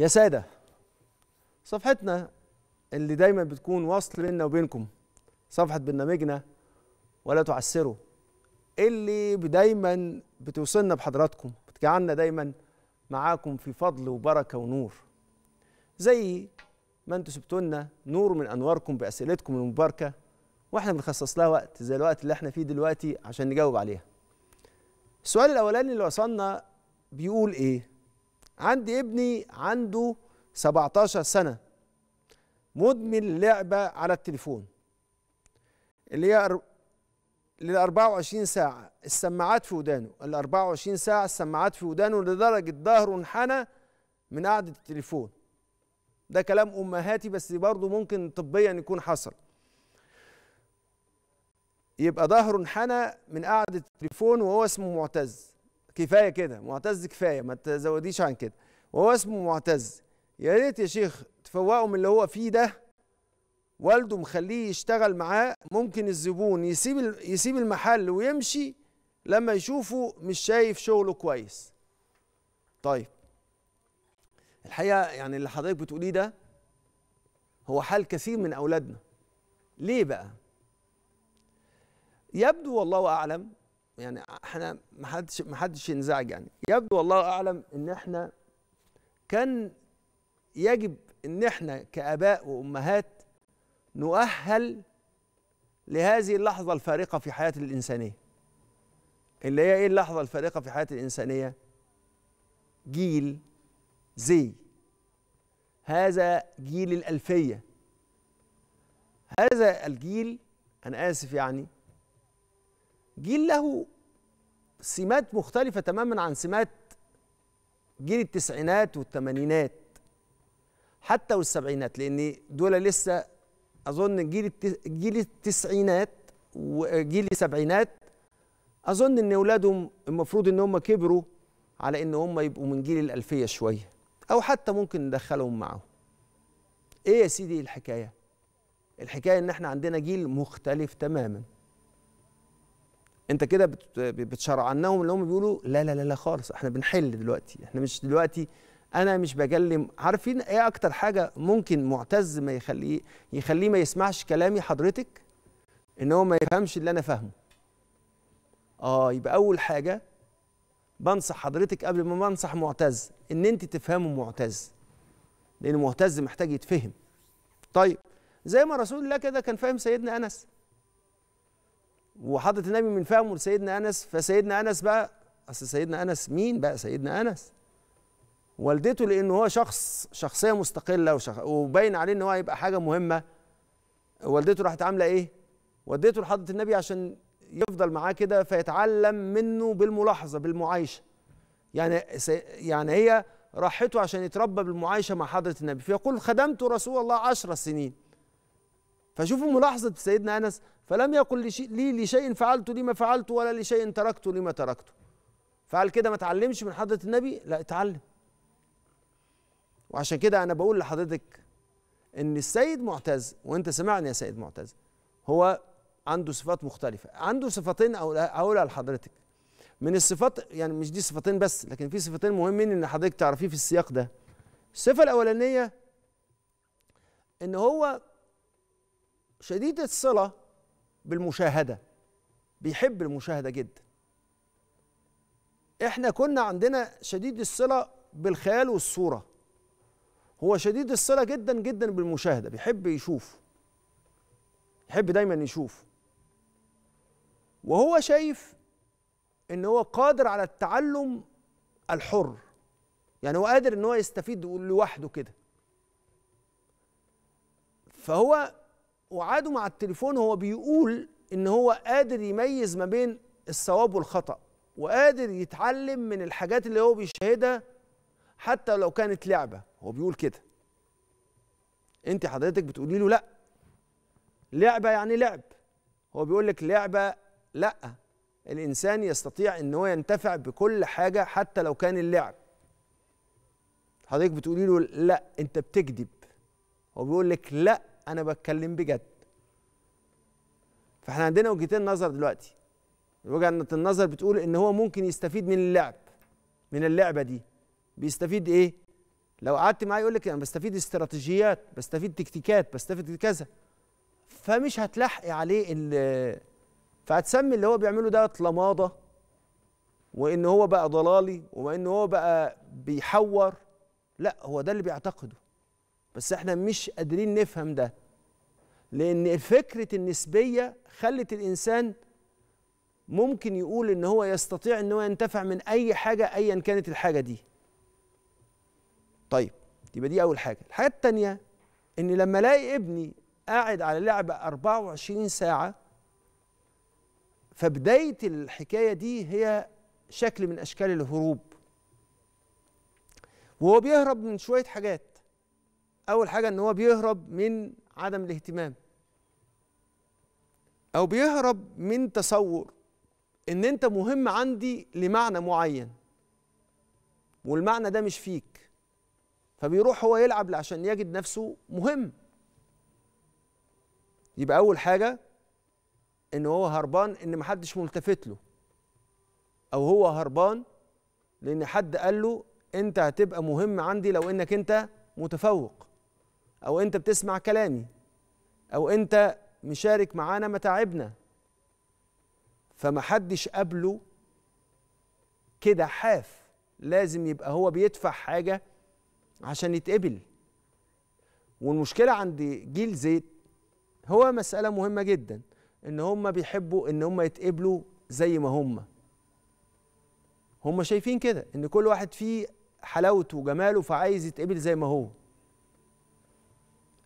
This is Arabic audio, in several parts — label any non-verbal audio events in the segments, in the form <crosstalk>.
يا سادة صفحتنا اللي دايما بتكون وصل بيننا وبينكم صفحة برنامجنا ولا تعسروا اللي دايما بتوصلنا بحضراتكم بتجعلنا دايما معاكم في فضل وبركة ونور زي ما انتوا سبتوا لنا نور من انواركم باسئلتكم المباركه واحنا بنخصص لها وقت زي الوقت اللي احنا فيه دلوقتي عشان نجاوب عليها. السؤال الاولاني اللي وصلنا بيقول ايه؟ عندي ابني عنده 17 سنة مدمن لعبة على التليفون اللي هي لل 24 ساعة السماعات في ودانه ال 24 ساعة السماعات في ودانه لدرجة ظهره انحنى من قعدة التليفون ده كلام أمهاتي بس برضه ممكن طبيا يكون حصل يبقى ظهره انحنى من قعدة التليفون وهو اسمه معتز كفايه كده معتز كفايه ما تزوديش عن كده وهو اسمه معتز يا ريت يا شيخ تفوقه من اللي هو فيه ده والده مخليه يشتغل معاه ممكن الزبون يسيب يسيب المحل ويمشي لما يشوفه مش شايف شغله كويس طيب الحقيقه يعني اللي حضرتك بتقوليه ده هو حال كثير من اولادنا ليه بقى يبدو والله اعلم يعني احنا ما حدش ما حدش ينزعج يعني يبدو والله اعلم ان احنا كان يجب ان احنا كاباء وامهات نؤهل لهذه اللحظه الفارقه في حياه الانسانيه اللي هي ايه اللحظه الفارقه في حياه الانسانيه جيل زي هذا جيل الالفيه هذا الجيل انا اسف يعني جيل له سمات مختلفة تماما عن سمات جيل التسعينات والثمانينات حتى والسبعينات لأن دول لسه أظن جيل جيل التسعينات وجيل السبعينات أظن إن أولادهم المفروض إن هم كبروا على إن هم يبقوا من جيل الألفية شوية أو حتى ممكن ندخلهم معاهم إيه يا سيدي الحكاية؟ الحكاية إن إحنا عندنا جيل مختلف تماماً انت كده بتشرعنهم اللي هم بيقولوا لا لا لا لا خالص احنا بنحل دلوقتي احنا مش دلوقتي انا مش بكلم عارفين ايه اكتر حاجه ممكن معتز ما يخليه يخليه ما يسمعش كلامي حضرتك ان هو ما يفهمش اللي انا فاهمه اه يبقى اول حاجه بنصح حضرتك قبل ما بنصح معتز ان انت تفهموا معتز لان معتز محتاج يتفهم طيب زي ما رسول الله كده كان فاهم سيدنا انس وحضره النبي من فهمه لسيدنا انس فسيدنا انس بقى اصل سيدنا انس مين بقى سيدنا انس والدته لان هو شخص شخصيه مستقله وشخ... وباين عليه ان هو هيبقى حاجه مهمه والدته راحت عامله ايه وديته لحضره النبي عشان يفضل معاه كده فيتعلم منه بالملاحظه بالمعايشه يعني يعني هي راحته عشان يتربى بالمعايشه مع حضره النبي فيقول خدمت رسول الله عشر سنين فشوفوا ملاحظه سيدنا انس فلم يقل لي لشيء فعلت لما فعلت ولا لشيء تركت لما تركته فعل كده ما تعلمش من حضرة النبي لا اتعلم وعشان كده أنا بقول لحضرتك إن السيد معتز وأنت سمعني يا سيد معتز هو عنده صفات مختلفة عنده صفتين أقولها لحضرتك من الصفات يعني مش دي صفتين بس لكن في صفتين مهمين إن حضرتك تعرفيه في السياق ده الصفة الأولانية إن هو شديد الصلة بالمشاهده بيحب المشاهده جدا احنا كنا عندنا شديد الصله بالخيال والصوره هو شديد الصله جدا جدا بالمشاهده بيحب يشوف يحب دايما يشوف وهو شايف ان هو قادر على التعلم الحر يعني هو قادر ان هو يستفيد لوحده كده فهو وقعدوا مع التليفون هو بيقول ان هو قادر يميز ما بين الصواب والخطأ وقادر يتعلم من الحاجات اللي هو بيشاهدها حتى لو كانت لعبة هو بيقول كده انت حضرتك بتقولي له لا لعبة يعني لعب هو بيقول لك لعبة لا الإنسان يستطيع ان هو ينتفع بكل حاجة حتى لو كان اللعب حضرتك بتقولي له لا انت بتكذب هو بيقول لك لا انا بتكلم بجد فاحنا عندنا وجهتين نظر دلوقتي وجهه النظر بتقول ان هو ممكن يستفيد من اللعب من اللعبه دي بيستفيد ايه لو قعدت معاه يقول لك انا بستفيد استراتيجيات بستفيد تكتيكات بستفيد كذا فمش هتلحقي عليه ال فهتسمي اللي هو بيعمله ده لماضه وان هو بقى ضلالي وان هو بقى بيحور لا هو ده اللي بيعتقده بس احنا مش قادرين نفهم ده لان فكره النسبيه خلت الانسان ممكن يقول ان هو يستطيع ان هو ينتفع من اي حاجه ايا كانت الحاجه دي طيب يبقى دي اول حاجه الحاجه الثانيه ان لما الاقي ابني قاعد على لعبه 24 ساعه فبدايه الحكايه دي هي شكل من اشكال الهروب وهو بيهرب من شويه حاجات اول حاجه ان هو بيهرب من عدم الاهتمام او بيهرب من تصور ان انت مهم عندي لمعنى معين والمعنى ده مش فيك فبيروح هو يلعب عشان يجد نفسه مهم يبقى اول حاجه ان هو هربان ان محدش ملتفت له او هو هربان لان حد قال له انت هتبقى مهم عندي لو انك انت متفوق او انت بتسمع كلامي او انت مشارك معانا متاعبنا فمحدش قبله كده حاف لازم يبقى هو بيدفع حاجه عشان يتقبل والمشكله عند جيل زيت هو مساله مهمه جدا ان هم بيحبوا ان هم يتقبلوا زي ما هم هم شايفين كده ان كل واحد فيه حلاوته وجماله فعايز يتقبل زي ما هو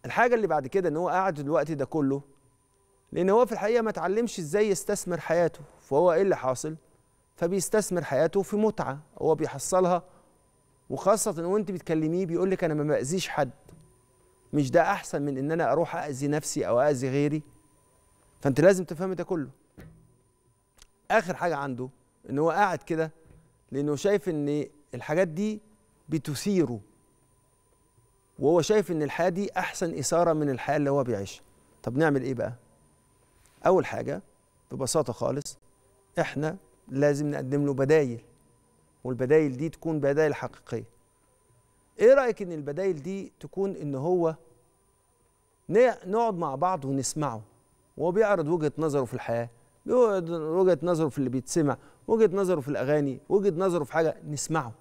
الحاجه اللي بعد كده ان هو قعد الوقت ده كله لان هو في الحقيقه ما اتعلمش ازاي يستثمر حياته فهو ايه اللي حاصل فبيستثمر حياته في متعه هو بيحصلها وخاصه وانت بتكلميه بيقول لك انا ما باذيش حد مش ده احسن من ان انا اروح اذي نفسي او اذي غيري فانت لازم تفهم ده كله اخر حاجه عنده ان هو قاعد كده لانه شايف ان الحاجات دي بتثيره وهو شايف ان الحياه دي احسن اثاره من الحياه اللي هو بيعيشها طب نعمل ايه بقى اول حاجه ببساطه خالص احنا لازم نقدم له بدايل والبدايل دي تكون بدايل حقيقيه ايه رايك ان البدايل دي تكون ان هو نقعد مع بعض ونسمعه وهو بيعرض وجهه نظره في الحياه وجهه نظره في اللي بيتسمع وجهه نظره في الاغاني وجهه نظره في حاجه نسمعه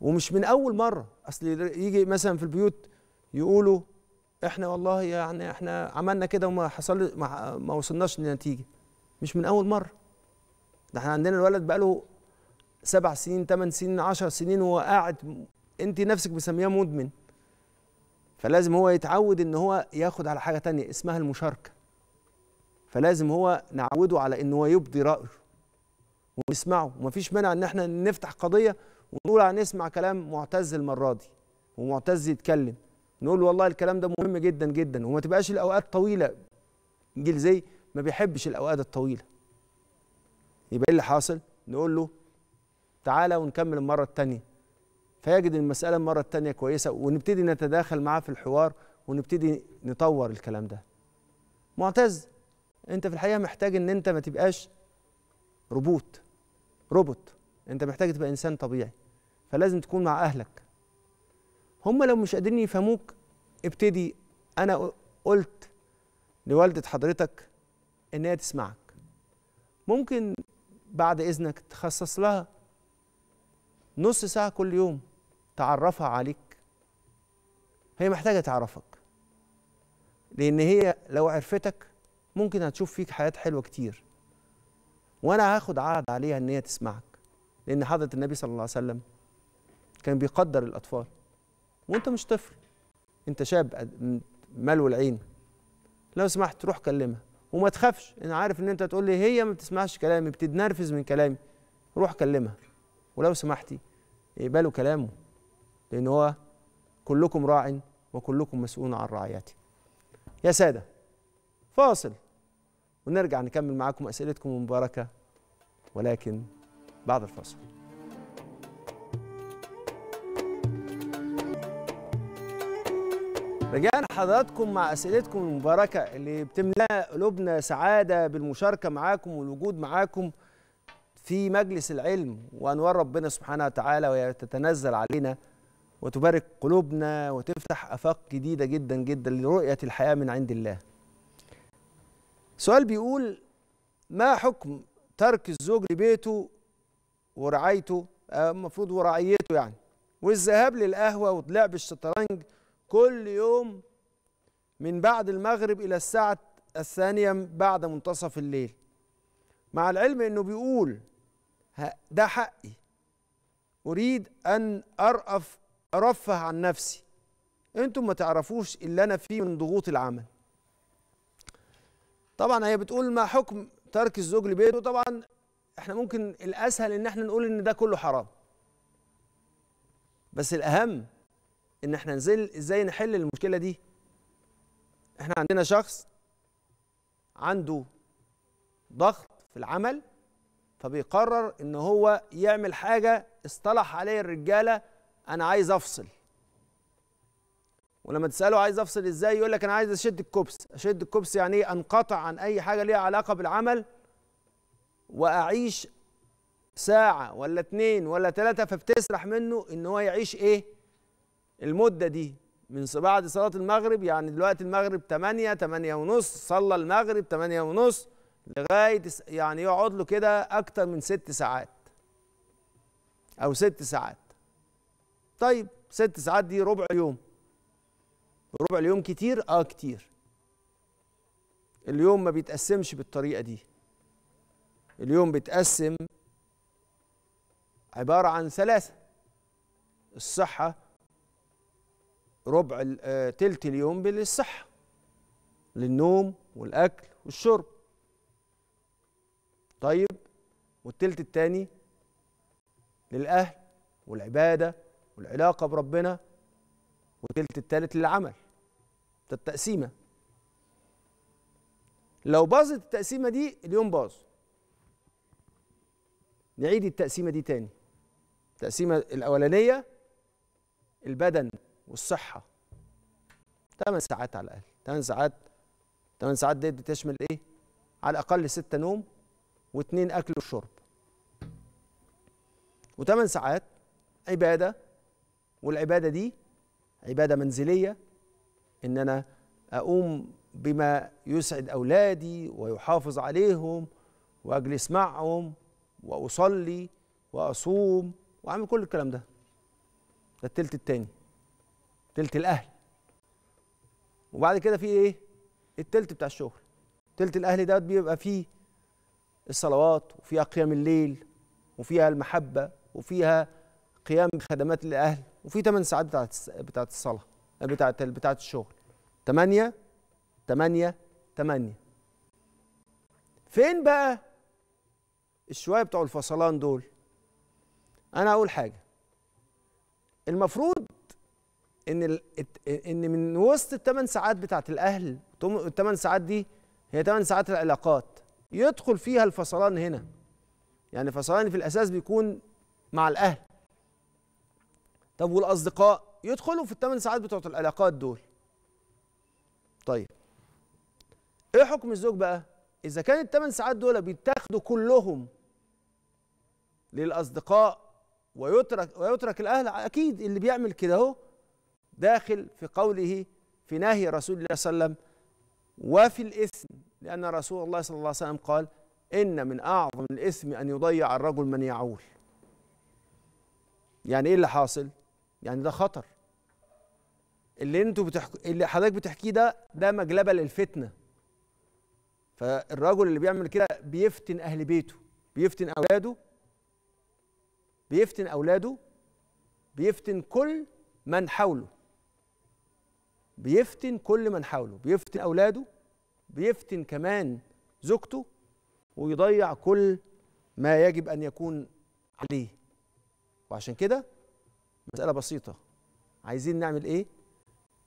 ومش من اول مره اصل يجي مثلا في البيوت يقولوا احنا والله يعني احنا عملنا كده وما حصل ما, ما وصلناش لنتيجه مش من اول مره ده احنا عندنا الولد بقاله سبع سنين ثمان سنين عشر سنين وهو قاعد انت نفسك مسمياه مدمن فلازم هو يتعود ان هو ياخد على حاجه تانية اسمها المشاركه فلازم هو نعوده على ان هو يبدي رايه ونسمعه ومفيش مانع ان احنا نفتح قضيه ونقول هنسمع كلام معتز المره دي ومعتز يتكلم نقول والله الكلام ده مهم جدا جدا وما تبقاش الاوقات طويله جيل زي ما بيحبش الاوقات الطويله يبقى ايه اللي حاصل نقول له تعالى ونكمل المره الثانيه فيجد المساله المره الثانيه كويسه ونبتدي نتداخل معاه في الحوار ونبتدي نطور الكلام ده معتز انت في الحقيقه محتاج ان انت ما تبقاش روبوت روبوت انت محتاج تبقى انسان طبيعي فلازم تكون مع اهلك هم لو مش قادرين يفهموك ابتدي انا قلت لوالده حضرتك ان هي تسمعك ممكن بعد اذنك تخصص لها نص ساعه كل يوم تعرفها عليك هي محتاجه تعرفك لان هي لو عرفتك ممكن هتشوف فيك حياه حلوه كتير وانا هاخد عهد عليها ان هي تسمعك لأن حضرة النبي صلى الله عليه وسلم كان بيقدر الأطفال وأنت مش طفل أنت شاب ملو العين لو سمحت روح كلمها وما تخافش أنا عارف إن أنت تقول لي هي ما بتسمعش كلامي بتتنرفز من كلامي روح كلمها ولو سمحتي اقبلوا كلامه لأن هو كلكم راع وكلكم مسؤول عن رعايته يا سادة فاصل ونرجع نكمل معاكم أسئلتكم المباركة ولكن بعد الفاصل رجعنا حضراتكم مع اسئلتكم المباركه اللي بتملا قلوبنا سعاده بالمشاركه معاكم والوجود معاكم في مجلس العلم وانوار ربنا سبحانه وتعالى وتتنزل علينا وتبارك قلوبنا وتفتح افاق جديده جدا جدا لرؤيه الحياه من عند الله. سؤال بيقول ما حكم ترك الزوج لبيته ورعايته آه، المفروض ورعيته يعني والذهاب للقهوة ولعب الشطرنج كل يوم من بعد المغرب إلى الساعة الثانية بعد منتصف الليل مع العلم أنه بيقول ده حقي أريد أن أرأف أرفه عن نفسي أنتم ما تعرفوش اللي أنا فيه من ضغوط العمل طبعا هي بتقول ما حكم ترك الزوج لبيته طبعا احنا ممكن الاسهل ان احنا نقول ان ده كله حرام بس الاهم ان احنا نزل ازاي نحل المشكله دي احنا عندنا شخص عنده ضغط في العمل فبيقرر ان هو يعمل حاجه اصطلح عليه الرجاله انا عايز افصل ولما تساله عايز افصل ازاي يقول لك انا عايز اشد الكبس اشد الكبس يعني ايه انقطع عن اي حاجه ليها علاقه بالعمل واعيش ساعه ولا اتنين ولا تلاته فبتسرح منه ان هو يعيش ايه المده دي من بعد صلاه المغرب يعني دلوقتي المغرب 8 8 ونص صلى المغرب 8 ونص لغايه يعني يقعد له كده اكتر من ست ساعات او ست ساعات طيب ست ساعات دي ربع يوم ربع اليوم كتير اه كتير اليوم ما بيتقسمش بالطريقه دي اليوم بتقسم عبارة عن ثلاثة الصحة ربع آه، تلت اليوم للصحة للنوم والأكل والشرب طيب والتلت التاني للأهل والعبادة والعلاقة بربنا والتلت التالت للعمل ده التقسيمة لو باظت التقسيمة دي اليوم باظ نعيد التقسيمة دي تاني التقسيمة الأولانية البدن والصحة 8 ساعات على الأقل 8 ساعات 8 ساعات دي بتشمل إيه؟ على الأقل 6 نوم و2 أكل وشرب و8 ساعات عبادة والعبادة دي عبادة منزلية إن أنا أقوم بما يسعد أولادي ويحافظ عليهم وأجلس معهم واصلي واصوم واعمل كل الكلام ده ده التلت التاني تلت الاهل وبعد كده في ايه التلت بتاع الشغل تلت الاهل ده بيبقى فيه الصلوات وفيها قيام الليل وفيها المحبه وفيها قيام خدمات الاهل وفي 8 ساعات بتاعت بتاعت الصلاه بتاعت بتاعت الشغل 8 8 8 فين بقى الشويه بتوع الفصلان دول انا اقول حاجه المفروض ان ان من وسط الثمان ساعات بتاعه الاهل الثمان ساعات دي هي ثمان ساعات العلاقات يدخل فيها الفصلان هنا يعني فصلان في الاساس بيكون مع الاهل طب والاصدقاء يدخلوا في الثمان ساعات بتوع العلاقات دول طيب ايه حكم الزوج بقى اذا كان الثمان ساعات دول بيتاخدوا كلهم للاصدقاء ويترك ويترك الاهل اكيد اللي بيعمل كده اهو داخل في قوله في نهي رسول الله صلى الله عليه وسلم وفي الاثم لان رسول الله صلى الله عليه وسلم قال ان من اعظم الاثم ان يضيع الرجل من يعول يعني ايه اللي حاصل يعني ده خطر اللي انتوا بتحك... اللي حضرتك بتحكيه ده ده مجلبه للفتنه فالرجل اللي بيعمل كده بيفتن اهل بيته بيفتن اولاده بيفتن أولاده بيفتن كل من حوله بيفتن كل من حوله بيفتن أولاده بيفتن كمان زوجته ويضيع كل ما يجب أن يكون عليه وعشان كده مسألة بسيطة عايزين نعمل إيه؟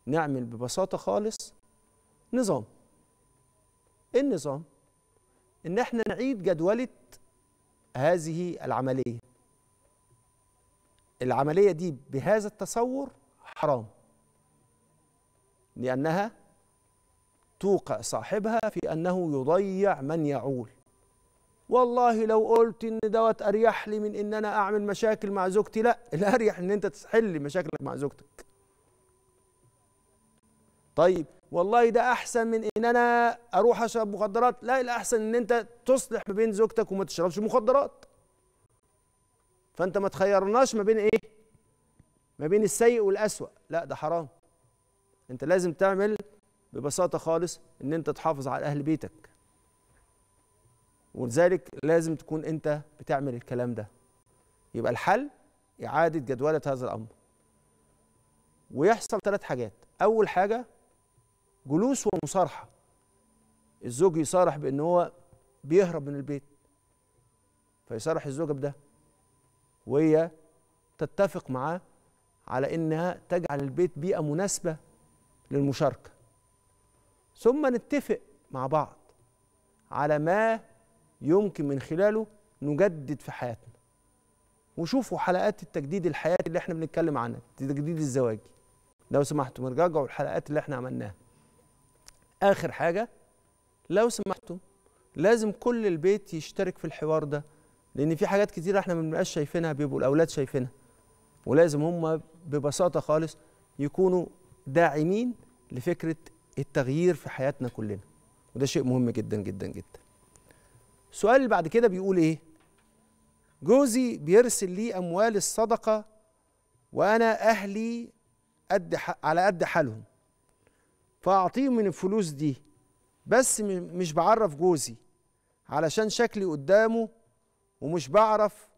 نعمل ببساطة خالص نظام إيه النظام إن إحنا نعيد جدولة هذه العملية العملية دي بهذا التصور حرام لأنها توقع صاحبها في أنه يضيع من يعول والله لو قلت إن دوت أريح لي من إن أنا أعمل مشاكل مع زوجتي لا <laughs> الأريح إن أنت تحل مشاكلك مع زوجتك طيب والله ده أحسن من إن أنا أروح أشرب مخدرات لا الأحسن إن أنت تصلح ما بين زوجتك وما تشربش مخدرات فانت ما تخيرناش ما بين ايه ما بين السيء والاسوا لا ده حرام انت لازم تعمل ببساطه خالص ان انت تحافظ على اهل بيتك ولذلك لازم تكون انت بتعمل الكلام ده يبقى الحل اعاده جدوله هذا الامر ويحصل ثلاث حاجات اول حاجه جلوس ومصارحه الزوج يصارح بان هو بيهرب من البيت فيصارح الزوجه بده وهي تتفق معاه على انها تجعل البيت بيئه مناسبه للمشاركه ثم نتفق مع بعض على ما يمكن من خلاله نجدد في حياتنا وشوفوا حلقات التجديد الحياتي اللي احنا بنتكلم عنها تجديد الزواج لو سمحتم ارجعوا الحلقات اللي احنا عملناها اخر حاجه لو سمحتم لازم كل البيت يشترك في الحوار ده لان في حاجات كتيره احنا ما بنبقاش شايفينها بيبقوا الاولاد شايفينها ولازم هم ببساطه خالص يكونوا داعمين لفكره التغيير في حياتنا كلنا وده شيء مهم جدا جدا جدا السؤال اللي بعد كده بيقول ايه جوزي بيرسل لي اموال الصدقه وانا اهلي قد على قد حالهم فاعطيه من الفلوس دي بس مش بعرف جوزي علشان شكلي قدامه ومش بعرف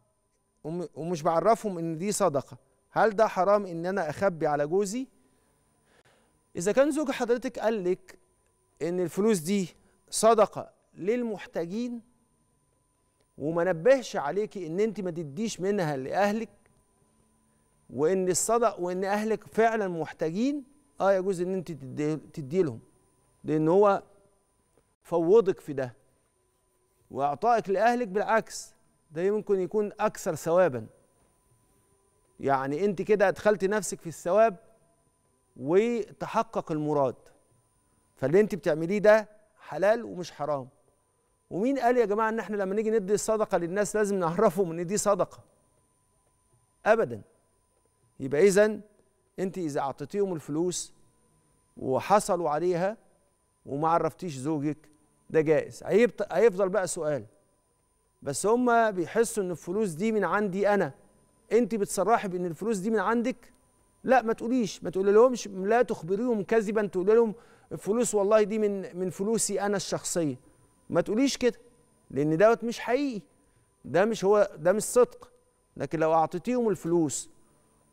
ومش بعرفهم ان دي صدقه هل ده حرام ان انا اخبي على جوزي اذا كان زوج حضرتك قال لك ان الفلوس دي صدقه للمحتاجين وما نبهش عليكي ان انت ما تديش منها لاهلك وان الصدق وان اهلك فعلا محتاجين اه يجوز ان انت تدي لهم لان هو فوضك في ده واعطائك لاهلك بالعكس ده ممكن يكون اكثر ثوابا يعني انت كده ادخلت نفسك في الثواب وتحقق المراد فاللي انت بتعمليه ده حلال ومش حرام ومين قال يا جماعه ان احنا لما نيجي ندي الصدقه للناس لازم نعرفهم ان دي صدقه ابدا يبقى اذا انت اذا اعطيتيهم الفلوس وحصلوا عليها وما عرفتيش زوجك ده جائز هيفضل بقى سؤال بس هم بيحسوا ان الفلوس دي من عندي انا انت بتصرحي بان الفلوس دي من عندك لا ما تقوليش ما تقولي لهمش لا تخبريهم كذبا تقولي لهم الفلوس والله دي من من فلوسي انا الشخصيه ما تقوليش كده لان دوت مش حقيقي ده مش هو ده مش صدق لكن لو اعطيتيهم الفلوس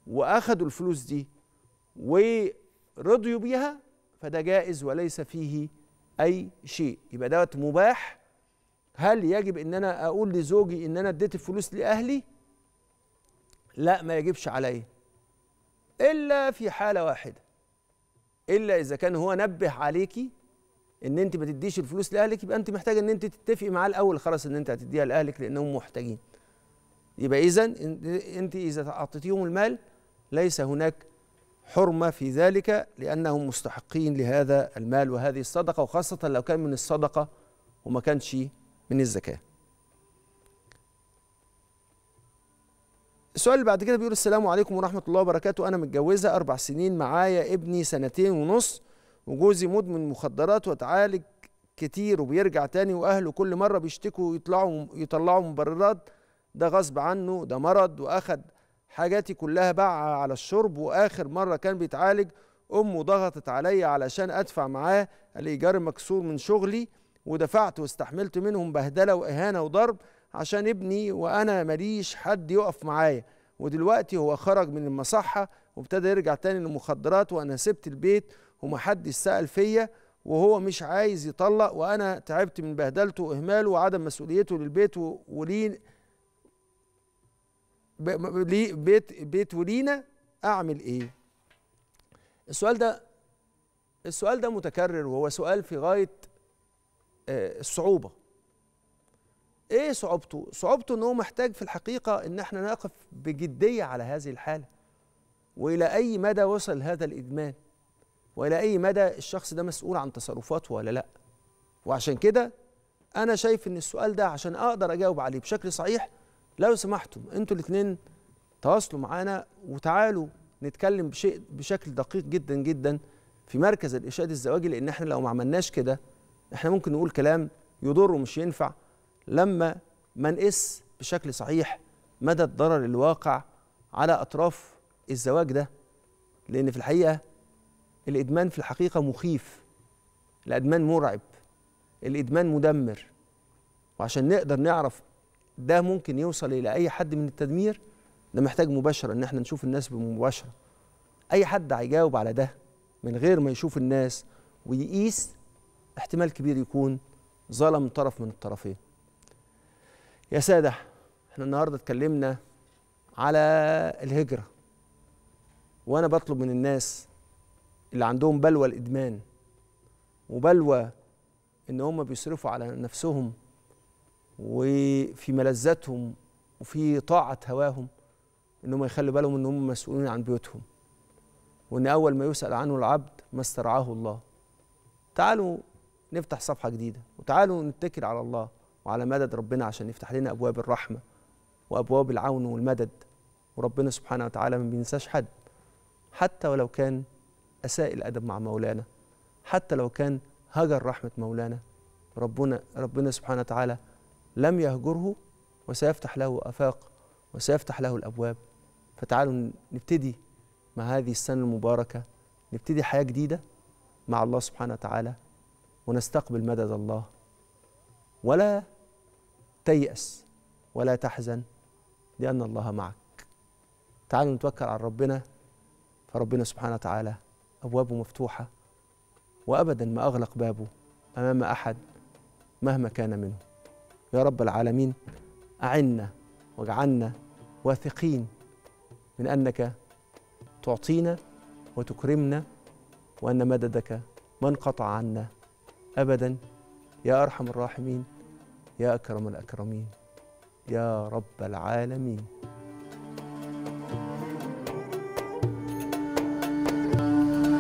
واخدوا الفلوس دي ورضيوا بيها فده جائز وليس فيه اي شيء يبقى دوت مباح هل يجب ان انا اقول لزوجي ان انا اديت الفلوس لاهلي لا ما يجبش عليا الا في حاله واحده الا اذا كان هو نبه عليكي ان انت ما تديش الفلوس لاهلك يبقى انت محتاجه ان انت تتفقي معاه الاول خلاص ان انت هتديها لاهلك لانهم محتاجين يبقى اذا انت اذا اعطيتيهم المال ليس هناك حرمه في ذلك لانهم مستحقين لهذا المال وهذه الصدقه وخاصه لو كان من الصدقه وما كانش من الزكاه السؤال اللي بعد كده بيقول السلام عليكم ورحمة الله وبركاته أنا متجوزة أربع سنين معايا ابني سنتين ونص وجوزي مدمن مخدرات وتعالج كتير وبيرجع تاني وأهله كل مرة بيشتكوا ويطلعوا يطلعوا مبررات ده غصب عنه ده مرض وأخد حاجاتي كلها باعها على الشرب وآخر مرة كان بيتعالج أمه ضغطت عليا علشان أدفع معاه الإيجار مكسور من شغلي ودفعت واستحملت منهم بهدله واهانه وضرب عشان ابني وانا ماليش حد يقف معايا ودلوقتي هو خرج من المصحه وابتدى يرجع تاني للمخدرات وانا سبت البيت ومحدش سال فيا وهو مش عايز يطلق وانا تعبت من بهدلته واهماله وعدم مسؤوليته للبيت ولي بيت بيت ولينا اعمل ايه السؤال ده السؤال ده متكرر وهو سؤال في غايه الصعوبه آه، ايه صعوبته صعوبته ان هو محتاج في الحقيقه ان احنا نقف بجديه على هذه الحاله والى اي مدى وصل هذا الادمان والى اي مدى الشخص ده مسؤول عن تصرفاته ولا لا وعشان كده انا شايف ان السؤال ده عشان اقدر اجاوب عليه بشكل صحيح لو سمحتم انتوا الاثنين تواصلوا معانا وتعالوا نتكلم بشيء بشكل دقيق جدا جدا في مركز الاشاده الزواجي لان احنا لو ما عملناش كده احنا ممكن نقول كلام يضر ومش ينفع لما ما نقيس بشكل صحيح مدى الضرر الواقع على اطراف الزواج ده لان في الحقيقه الادمان في الحقيقه مخيف الادمان مرعب الادمان مدمر وعشان نقدر نعرف ده ممكن يوصل الى اي حد من التدمير ده محتاج مباشره ان احنا نشوف الناس بمباشره اي حد هيجاوب على ده من غير ما يشوف الناس ويقيس احتمال كبير يكون ظلم طرف من الطرفين يا سادة احنا النهاردة اتكلمنا على الهجرة وانا بطلب من الناس اللي عندهم بلوى الادمان وبلوى ان هم بيصرفوا على نفسهم وفي ملذاتهم وفي طاعة هواهم ان هم يخلوا بالهم ان هم مسؤولين عن بيوتهم وان اول ما يسأل عنه العبد ما استرعاه الله تعالوا نفتح صفحة جديدة وتعالوا نتكل على الله وعلى مدد ربنا عشان يفتح لنا أبواب الرحمة وأبواب العون والمدد وربنا سبحانه وتعالى ما بينساش حد حتى ولو كان أساء الأدب مع مولانا حتى لو كان هجر رحمة مولانا ربنا ربنا سبحانه وتعالى لم يهجره وسيفتح له آفاق وسيفتح له الأبواب فتعالوا نبتدي مع هذه السنة المباركة نبتدي حياة جديدة مع الله سبحانه وتعالى ونستقبل مدد الله ولا تيأس ولا تحزن لأن الله معك تعالوا نتوكل على ربنا فربنا سبحانه وتعالى أبوابه مفتوحة وأبدا ما أغلق بابه أمام أحد مهما كان منه يا رب العالمين أعنا واجعلنا واثقين من أنك تعطينا وتكرمنا وأن مددك ما انقطع عنا أبدا يا أرحم الراحمين يا أكرم الأكرمين يا رب العالمين